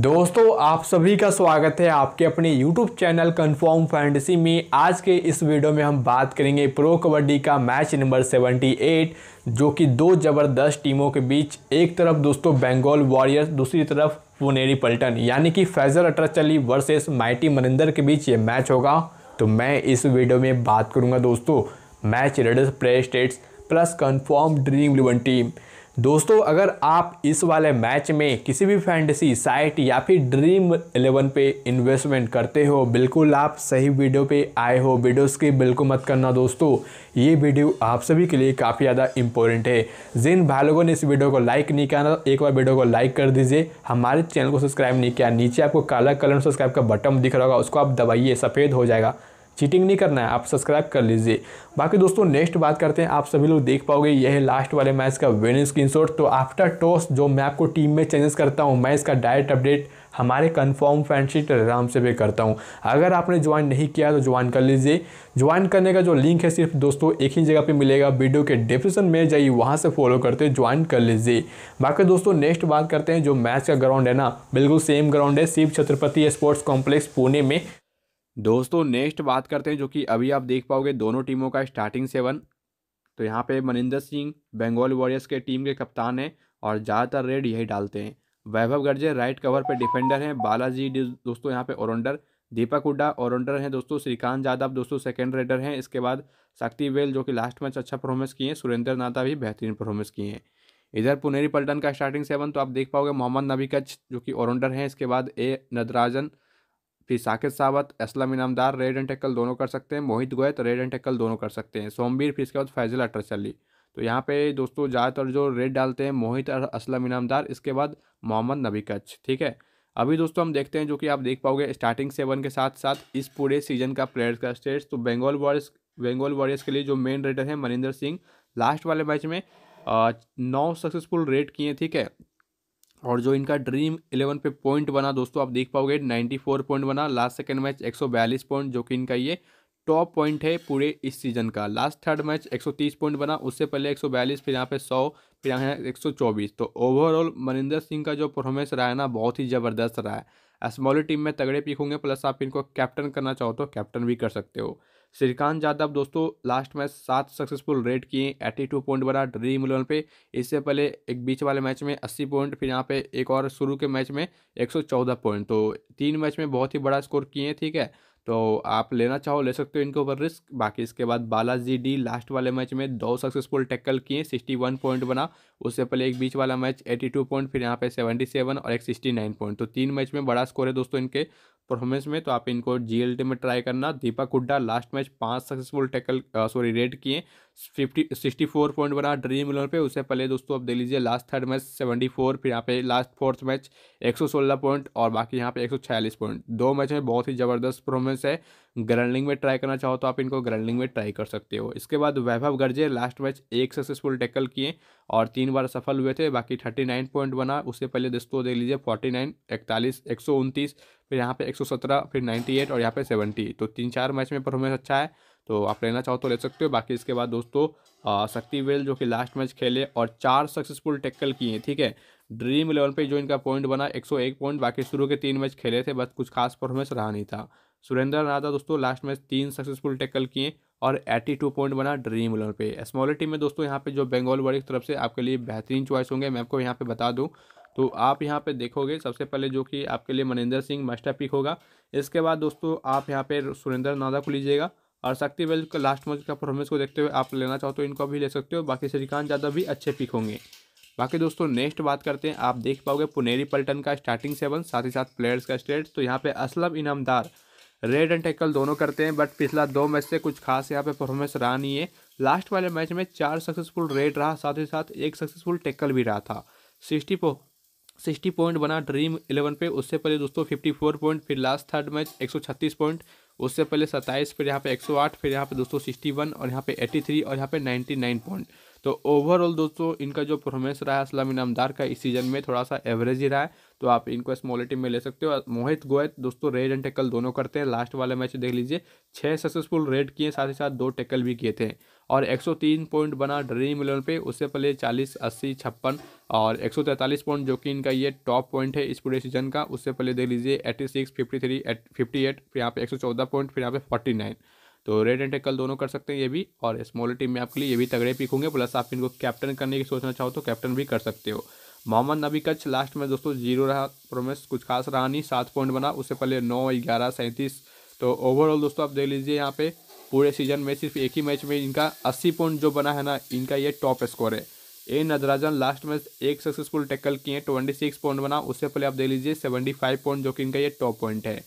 दोस्तों आप सभी का स्वागत है आपके अपने YouTube चैनल कन्फॉर्म फैंडसी में आज के इस वीडियो में हम बात करेंगे प्रो कबड्डी का मैच नंबर 78 जो कि दो ज़बरदस्त टीमों के बीच एक तरफ दोस्तों बंगाल वॉरियर्स दूसरी तरफ पुनेरी पल्टन यानी कि फैजल अटरचली वर्सेस माइटी मनिंदर के बीच ये मैच होगा तो मैं इस वीडियो में बात करूँगा दोस्तों match raids play stats plus confirm Dream Eleven team दोस्तों अगर आप इस वाले मैच में किसी भी फैंटेसी साइट या फिर ड्रीम इलेवन पे इन्वेस्टमेंट करते हो बिल्कुल आप सही वीडियो पे आए हो वीडियो की बिल्कुल मत करना दोस्तों ये वीडियो आप सभी के लिए काफ़ी ज़्यादा इंपॉर्टेंट है जिन भाई लोगों ने इस वीडियो को लाइक नहीं किया एक बार वीडियो को लाइक कर दीजिए हमारे चैनल को सब्सक्राइब नहीं किया नीचे आपको काला कलर सब्सक्राइब का बटन दिख रहा होगा उसको आप दबाइए सफ़ेद हो जाएगा चीटिंग नहीं करना है आप सब्सक्राइब कर लीजिए बाकी दोस्तों नेक्स्ट बात करते हैं आप सभी लोग देख पाओगे यह है लास्ट वाले मैच का विनिंग स्क्रीन तो आफ्टर टॉस जो मैं आपको टीम में चेंजेस करता हूँ मैं इसका डायरेक्ट अपडेट हमारे कन्फर्म फ्रेंडशिप आराम से भी करता हूँ अगर आपने ज्वाइन नहीं किया तो ज्वाइन कर लीजिए ज्वाइन करने का जो लिंक है सिर्फ दोस्तों एक ही जगह पे मिलेगा वीडियो के डिस्क्रिप्शन में जाइए वहाँ से फॉलो करते ज्वाइन कर लीजिए बाकी दोस्तों नेक्स्ट बात करते हैं जो मैच का ग्राउंड है ना बिल्कुल सेम ग्राउंड है शिव छत्रपति स्पोर्ट्स कॉम्प्लेक्स पुणे में दोस्तों नेक्स्ट बात करते हैं जो कि अभी आप देख पाओगे दोनों टीमों का स्टार्टिंग सेवन तो यहाँ पे मनिंदर सिंह बंगाल वॉरियर्स के टीम के कप्तान हैं और ज़्यादातर रेड यही डालते हैं वैभव गर्जे राइट कवर पे डिफेंडर हैं बालाजी दोस्तों यहाँ पे ऑलराउंडर दीपक हुड्डा ऑलराउंडर हैं दोस्तों श्रीकांत यादव दोस्तों सेकेंड रेडर हैं इसके बाद शक्ति वेल जो कि लास्ट मैच अच्छा परफॉर्मेंस किए हैं सुरेंद्र नाथा भी बेहतरीन परफॉर्मेंस किए हैं इधर पुनेरी पल्टन का स्टार्टिंग सेवन तो आप देख पाओगे मोहम्मद नबी कच्छ जो कि ऑलराउंडर हैं इसके बाद ए नदराजन फिर Saket Sawant Aslam Inamdar raid and tackle दोनों कर सकते हैं Mohit Goyat raid and tackle दोनों कर सकते हैं सोमवीर फिर इसके बाद फैजल अटर चली तो यहाँ पे दोस्तों ज़्यादातर जो रेड डालते हैं मोहित और असलम इनामदार इसके बाद मोहम्मद नबी कच्छ ठीक है अभी दोस्तों हम देखते हैं जो कि आप देख पाओगे स्टार्टिंग सेवन के साथ साथ इस पूरे सीजन का प्लेयर्स का स्टेट्स तो बंगाल वॉरियर्स बंगाल वॉरियर्स के लिए जो मेन रेडर हैं मनिंदर सिंह लास्ट वाले मैच में नौ सक्सेसफुल रेड किए ठीक है और जो इनका ड्रीम इलेवन पे पॉइंट बना दोस्तों आप देख पाओगे 94 पॉइंट बना लास्ट सेकेंड मैच 142 पॉइंट जो कि इनका ये टॉप पॉइंट है पूरे इस सीजन का लास्ट थर्ड मैच 130 पॉइंट बना उससे पहले 142 फिर यहाँ पे 100 फिर यहाँ है 124 तो ओवरऑल मनिंदर सिंह का जो परफॉर्मेंस रहा है ना बहुत ही ज़बरदस्त रहा है स्मॉली टीम में तगड़े पिक होंगे प्लस आप इनको कैप्टन करना चाहो तो कैप्टन भी कर सकते हो श्रीकांत यादव दोस्तों लास्ट मैच सात सक्सेसफुल रेड किए एटी टू पॉइंट बना ड्रीम इलेवन पे इससे पहले एक बीच वाले मैच में अस्सी पॉइंट फिर यहाँ पे एक और शुरू के मैच में एक सौ चौदह पॉइंट तो तीन मैच में बहुत ही बड़ा स्कोर किए ठीक है तो आप लेना चाहो ले सकते हो इनके ऊपर रिस्क बाकी इसके बाद बालाजी डी लास्ट वाले मैच में दो सक्सेसफुल टैकल किए सिक्सटी वन पॉइंट बना उससे पहले एक बीच वाला मैच एटी टू पॉइंट फिर यहाँ पे सेवेंटी सेवन और एक सिक्सटी नाइन पॉइंट तो तीन मैच में बड़ा स्कोर है दोस्तों इनके परफॉर्मेंस में तो आप इनको जीएलटी में ट्राई करना दीपक हुड्डा लास्ट मैच पांच सक्सेसफुल टैकल सॉरी रेड किए फिफ्टी सिक्सटी फोर पॉइंट बना ड्रीम इलेवन पे उससे पहले दोस्तों आप दे लीजिए last third match seventy four फिर यहाँ पे लास्ट फोर्थ मैच एक सौ सोलह पॉइंट और बाकी यहाँ पे एक सौ छियालीस पॉइंट दो मैच में बहुत ही ज़बरदस्त परफॉर्मेंस है ग्रैंडलिंग में ट्राई करना चाहो तो आप इनको ग्रैंडलिंग में ट्राई कर सकते हो इसके बाद वैभव गर्जे लास्ट मैच एक सक्सेसफुल टैकल किए और तीन बार सफल हुए थे बाकी थर्टी नाइन पॉइंट बना उससे पहले दोस्तों देख लीजिए फोर्टी नाइन इकतालीस एक सौ उनतीस फिर यहाँ पे एक सौ सत्रह फिर नाइन्टी एट और यहाँ पे सेवेंटी तो तीन चार मैच में परफॉर्मेंस अच्छा है तो आप लेना चाहो तो ले सकते हो बाकी इसके बाद दोस्तों शक्ति वेल जो कि लास्ट मैच खेले और चार सक्सेसफुल टैकल किए ठीक है ड्रीम इलेवन पे जो इनका पॉइंट बना 101 पॉइंट बाकी शुरू के तीन मैच खेले थे बस कुछ खास परफॉर्मेंस रहा नहीं था सुरेंद्र नादा दोस्तों लास्ट मैच तीन सक्सेसफुल टैकल किए और 82 पॉइंट बना ड्रीम इलेवन पे स्मॉलर टीम में दोस्तों यहाँ पे जो बंगाल वर्ल्ड की तरफ से आपके लिए बेहतरीन चॉइस होंगे मैं आपको यहाँ पे बता दूँ तो आप यहाँ पे देखोगे सबसे पहले जो कि आपके लिए मनिंदर सिंह मास्टर पिक होगा इसके बाद दोस्तों आप यहाँ पे सुरेंद्र नादा को लीजिएगा और शक्ति वेल्थ का लास्ट मैच का परफॉर्मेंस को देखते हुए आप लेना चाहो तो इनको भी ले सकते हो बाकी श्रीकांत यादव भी अच्छे पिक होंगे बाकी दोस्तों नेक्स्ट बात करते हैं आप देख पाओगे पुनेरी पल्टन का स्टार्टिंग सेवन साथ ही साथ प्लेयर्स का स्टेट तो यहाँ पे Aslam Inamdar raid and tackle दोनों करते हैं बट पिछला दो मैच से कुछ खास यहाँ पे परफॉर्मेंस रहा नहीं है लास्ट वाले मैच में चार सक्सेसफुल रेड रहा साथ ही साथ एक सक्सेसफुल टैकल भी रहा था सिक्सटी पो सिक्सटी पॉइंट बना ड्रीम इलेवन पे उससे पहले दोस्तों फिफ्टी फोर पॉइंट फिर लास्ट थर्ड मैच एक सौ छत्तीस पॉइंट उससे पहले सत्ताईस फिर यहाँ पे एक सौ आठ फिर यहाँ पे दोस्तों सिक्सटी वन और यहाँ पे एट्टी थ्री और यहाँ पे नाइन्टी नाइन पॉइंट तो ओवरऑल दोस्तों इनका जो परफॉर्मेंस रहा है असलम इनामदार का इस सीजन में थोड़ा सा एवरेज ही रहा है तो आप इनको स्मॉलिटी में ले सकते हो मोहित गोयत दोस्तों रेड एंड टेकल दोनों करते हैं लास्ट वाले मैच देख लीजिए छः सक्सेसफुल रेड किए साथ ही साथ दो टेकल भी किए थे और 103 पॉइंट बना ड्रीम इलेवन पे उससे पहले 40 अस्सी छप्पन और 143 पॉइंट जो कि इनका ये टॉप पॉइंट है इस पूरे सीजन का उससे पहले देख लीजिए 86 53 58 फिर यहाँ पे 114 पॉइंट फिर यहाँ पे 49 तो रेड एंड टेकल दोनों कर सकते हैं ये भी और स्मॉल टीम में आपके लिए ये भी तगड़े पिक होंगे प्लस आप इनको कैप्टन करने की सोचना चाहो तो कैप्टन भी कर सकते हो मोहम्मद नबी कच्छ लास्ट में दोस्तों जीरो रहा प्रोमेस कुछ खास रहा नहीं सात पॉइंट बना उससे पहले नौ ग्यारह सैंतीस तो ओवरऑल दोस्तों आप देख लीजिए यहाँ पे पूरे सीजन में सिर्फ एक ही मैच में इनका अस्सी पॉइंट जो बना है ना इनका ये टॉप स्कोर है ए नजराजन लास्ट में एक सक्सेसफुल टैकल किए ट्वेंटी सिक्स पॉइंट बना उससे पहले आप देख लीजिए सेवेंटी फाइव पॉइंट जो कि इनका ये टॉप पॉइंट है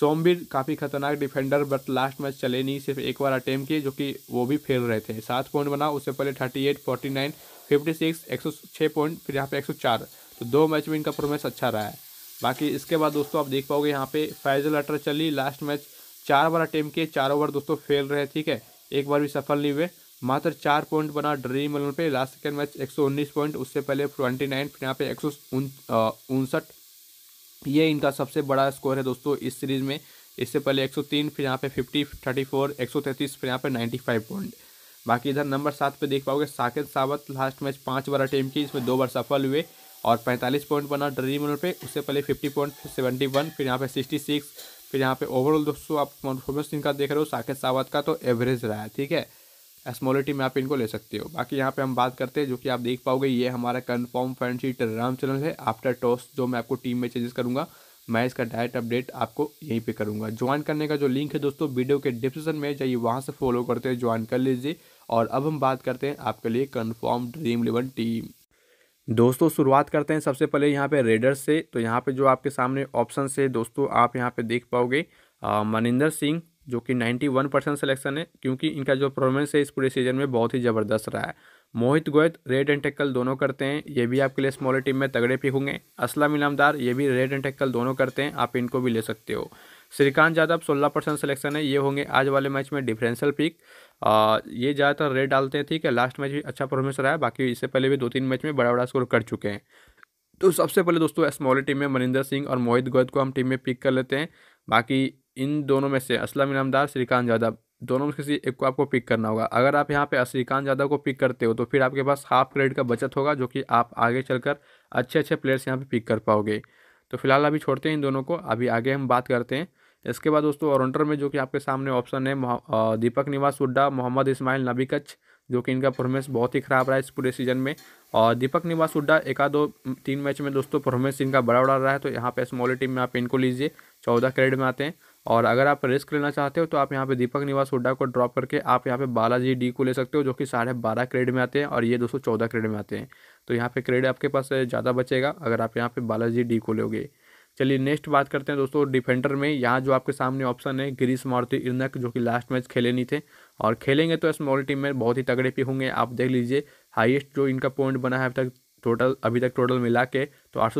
सोमवीर काफ़ी खतरनाक डिफेंडर बट लास्ट मैच चले नहीं सिर्फ एक बार अटैम्प किए जो कि वो भी फेल रहे थे सात पॉइंट बना उससे पहले thirty eight forty nine fifty six एक सौ छः पॉइंट फिर यहाँ पे एक सौ चार तो दो मैच में इनका परफॉर्मेंस अच्छा रहा है बाकी इसके बाद दोस्तों आप देख पाओगे यहाँ पे फैजल अटर चली लास्ट मैच चार बार अटैम्प किए चार ओवर दोस्तों फेल रहे ठीक है एक बार भी सफल नहीं हुए मात्र चार पॉइंट बना ड्रीम इलेवन पे लास्ट सेकेंड मैच एक पॉइंट उससे पहले ट्वेंटी फिर यहाँ पे एक सौ उनसठ ये इनका सबसे बड़ा स्कोर है दोस्तों इस सीरीज़ में इससे पहले 103 फिर यहाँ पे 50 34 133 फिर यहाँ पे 95 पॉइंट बाकी इधर नंबर सात पे देख पाओगे साकेत सावत लास्ट मैच पाँच बार टीम की इसमें दो बार सफल हुए और 45 पॉइंट बना ड्रीम इलेवन पे उससे पहले 50 पॉइंट फिर सेवेंटी फिर यहाँ पे 66 फिर यहाँ पे ओवरऑल दोस्तों आप परफॉर्मेंस इनका देख रहे हो साकेत सावत का तो एवरेज रहा है ठीक है एस्मोलिटी में आप इनको ले सकते हो बाकी यहाँ पे हम बात करते हैं जो कि आप देख पाओगे ये हमारा कन्फर्म फैंड शीट टेलीग्राम चैनल है आफ्टर टॉस जो मैं आपको टीम में चेंजेस करूँगा मैं इसका डायरेक्ट अपडेट आपको यहीं पे करूँगा ज्वाइन करने का जो लिंक है दोस्तों वीडियो के डिस्क्रिप्शन में जाइए वहाँ से फॉलो करते हैं ज्वाइन कर लीजिए और अब हम बात करते हैं आपके लिए कन्फर्म ड्रीम इलेवन टीम दोस्तों शुरुआत करते हैं सबसे पहले यहाँ पे रेडर्स से तो यहाँ पे जो आपके सामने ऑप्शन से दोस्तों आप यहाँ पे देख पाओगे मनिंदर सिंह जो कि 91 परसेंट सिलेक्शन है क्योंकि इनका जो परफॉर्मेंस है इस पूरे सीजन में बहुत ही ज़बरदस्त रहा है मोहित गोयत रेड एंड टेक्कल दोनों करते हैं ये भी आपके लिए स्मॉल टीम में तगड़े पिक होंगे असलम इनामदार ये भी रेड एंड टेक्कल दोनों करते हैं आप इनको भी ले सकते हो श्रीकांत यादव सोलह परसेंट सिलेक्शन है ये होंगे आज वाले मैच में डिफरेंशियल पिक ये ज़्यादातर रेड डालते हैं ठीक है लास्ट मैच भी अच्छा परफॉर्मेंस रहा है बाकी इससे पहले भी दो तीन मैच में बड़ा बड़ा स्कोर कर चुके हैं तो सबसे पहले दोस्तों स्मॉल टीम में मनिंदर सिंह और मोहित गोयत को हम टीम में पिक कर लेते हैं बाकी इन दोनों में से असलम इनामदार श्रीकांत यादव दोनों में किसी एक को आपको पिक करना होगा अगर आप यहाँ पे श्रीकांत यादव को पिक करते हो तो फिर आपके पास हाफ क्रेडिट का बचत होगा जो कि आप आगे चलकर अच्छे अच्छे प्लेयर्स यहाँ पे पिक कर पाओगे तो फिलहाल अभी छोड़ते हैं इन दोनों को अभी आगे हम बात करते हैं इसके बाद दोस्तों ऑरेंटर में जो कि आपके सामने ऑप्शन है दीपक निवास हुड्डा मोहम्मद इसमाइल नबी कच्छ जो कि इनका परफॉर्मेंस बहुत ही खराब रहा है इस पूरे सीजन में और दीपक निवास हुड्डा एका दो तीन मैच में दोस्तों परफॉर्मेंस इनका बड़ा बड़ा रहा है तो यहाँ पे स्मॉल टीम में आप इनको लीजिए चौदह क्रेड में आते हैं और अगर आप रिस्क लेना चाहते हो तो आप यहाँ पे दीपक निवास हुड्डा को ड्रॉप करके आप यहाँ पे बालाजी डी को ले सकते हो जो कि साढ़े बारह क्रेड में आते हैं और ये दोस्तों चौदह क्रेड में आते हैं तो यहाँ पे क्रेड आपके पास ज़्यादा बचेगा अगर आप यहाँ पे बालाजी डी को लोगे चलिए नेक्स्ट बात करते हैं दोस्तों डिफेंडर में यहाँ जो आपके सामने ऑप्शन है गिरीश मारुति इर्नक जो कि लास्ट मैच खेले नहीं थे और खेलेंगे तो स्मॉल टीम में बहुत ही तगड़े पे होंगे आप देख लीजिए हाईएस्ट जो इनका पॉइंट बना है अभी तक टोटल अभी तक टोटल मिला के तो आठ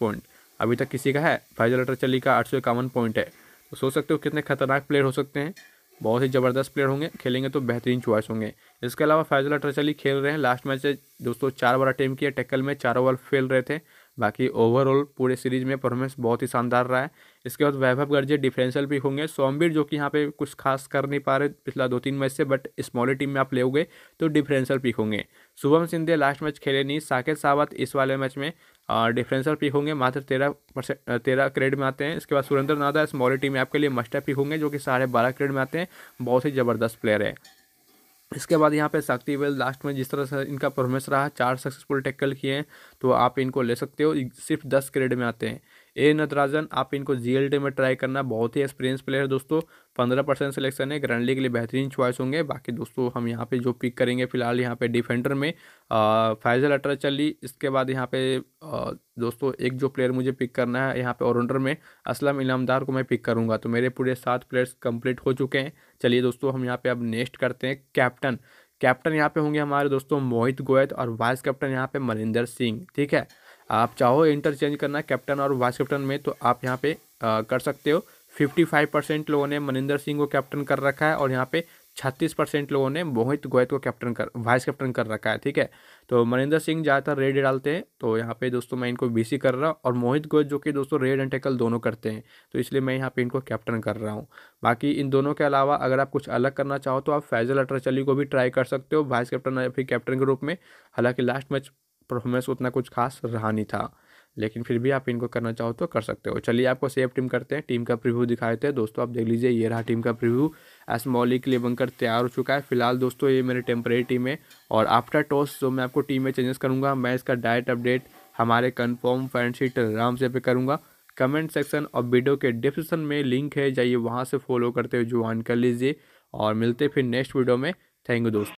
पॉइंट अभी तक किसी का है फैजल अटरचली का आठ पॉइंट है तो सोच सकते हो कितने खतरनाक प्लेयर हो सकते हैं बहुत ही ज़बरदस्त प्लेयर होंगे खेलेंगे तो बेहतरीन चॉइस होंगे इसके अलावा फैजल अटरचली खेल रहे हैं लास्ट मैच से दोस्तों चार बार अटैम्प किया टैकल में चारों बार फेल रहे थे बाकी ओवरऑल पूरे सीरीज में परफॉर्मेंस बहुत ही शानदार रहा है इसके बाद वैभव गर्जे डिफरेंशियल भी होंगे सोमवीर जो कि यहाँ पे कुछ खास कर नहीं पा रहे पिछला दो तीन मैच से बट स्मॉल टीम में आप ले तो डिफरेंशियल पिक होंगे शुभम सिंधे लास्ट मैच खेले नहीं साकेत सावत इस वाले मैच में डिफरेंशियल पिक होंगे मात्र तेरह परसेंट तेरह क्रेड में आते हैं इसके बाद सुरेंद्र नादा स्मॉल टीम में आपके लिए मस्टर पिक होंगे जो कि साढ़े बारह क्रेड में आते हैं बहुत ही ज़बरदस्त प्लेयर है इसके बाद यहाँ पे शक्ति वेल लास्ट में जिस तरह से इनका परफॉर्मेंस रहा चार सक्सेसफुल टैकल किए हैं तो आप इनको ले सकते हो सिर्फ दस क्रेड में आते हैं ए नटराजन आप इनको जीएलटी में ट्राई करना बहुत ही एक्सपीरियंस प्लेयर है दोस्तों पंद्रह परसेंट सिलेक्शन है ग्रैंडली के लिए बेहतरीन चॉइस होंगे बाकी दोस्तों हम यहाँ पे जो पिक करेंगे फिलहाल यहाँ पे डिफेंडर में फैजल अटर चली इसके बाद यहाँ पे आ, दोस्तों एक जो प्लेयर मुझे पिक करना है यहाँ पे ऑलराउंडर में असलम इनामदार को मैं पिक करूँगा तो मेरे पूरे सात प्लेयर्स कम्प्लीट हो चुके हैं चलिए दोस्तों हम यहाँ पर अब नेक्स्ट करते हैं कैप्टन कैप्टन यहाँ पे होंगे हमारे दोस्तों मोहित गोयत और वाइस कैप्टन यहाँ पे मनिंदर सिंह ठीक है आप चाहो इंटरचेंज करना कैप्टन और वाइस कैप्टन में तो आप यहाँ पे आ, कर सकते हो 55 परसेंट लोगों ने मनिंदर सिंह को कैप्टन कर रखा है और यहाँ पे 36 परसेंट लोगों ने मोहित गोयत को कैप्टन कर वाइस कैप्टन कर रखा है ठीक है तो मनिंदर सिंह ज़्यादातर रेड डालते हैं तो यहाँ पे दोस्तों मैं इनको बीसी कर रहा हूँ और मोहित गोयत जो कि दोस्तों रेड एंड टेकल दोनों करते हैं तो इसलिए मैं यहाँ पे इनको कैप्टन कर रहा हूँ बाकी इन दोनों के अलावा अगर आप कुछ अलग करना चाहो तो आप फैजल अटरचली को भी ट्राई कर सकते हो वाइस कैप्टन या फिर कैप्टन के रूप में हालांकि लास्ट मैच परफॉर्मेंस उतना कुछ खास रहा नहीं था लेकिन फिर भी आप इनको करना चाहो तो कर सकते हो चलिए आपको सेव टीम करते हैं टीम का प्रिव्यू दिखाते हैं दोस्तों आप देख लीजिए ये रहा टीम का प्रिव्यू एस मौली के लिए बनकर तैयार हो चुका है फिलहाल दोस्तों ये मेरी टेम्परेरी टीम है और आफ्टर टॉस जो मैं आपको टीम में चेंजेस करूँगा मैं इसका डायरेक्ट अपडेट हमारे कन्फर्म फ्रेंडशीट आराम से पे करूँगा कमेंट सेक्शन और वीडियो के डिस्क्रिप्शन में लिंक है जाइए वहाँ से फॉलो करते हुए ज्वाइन कर लीजिए और मिलते फिर नेक्स्ट वीडियो में थैंक यू दोस्तों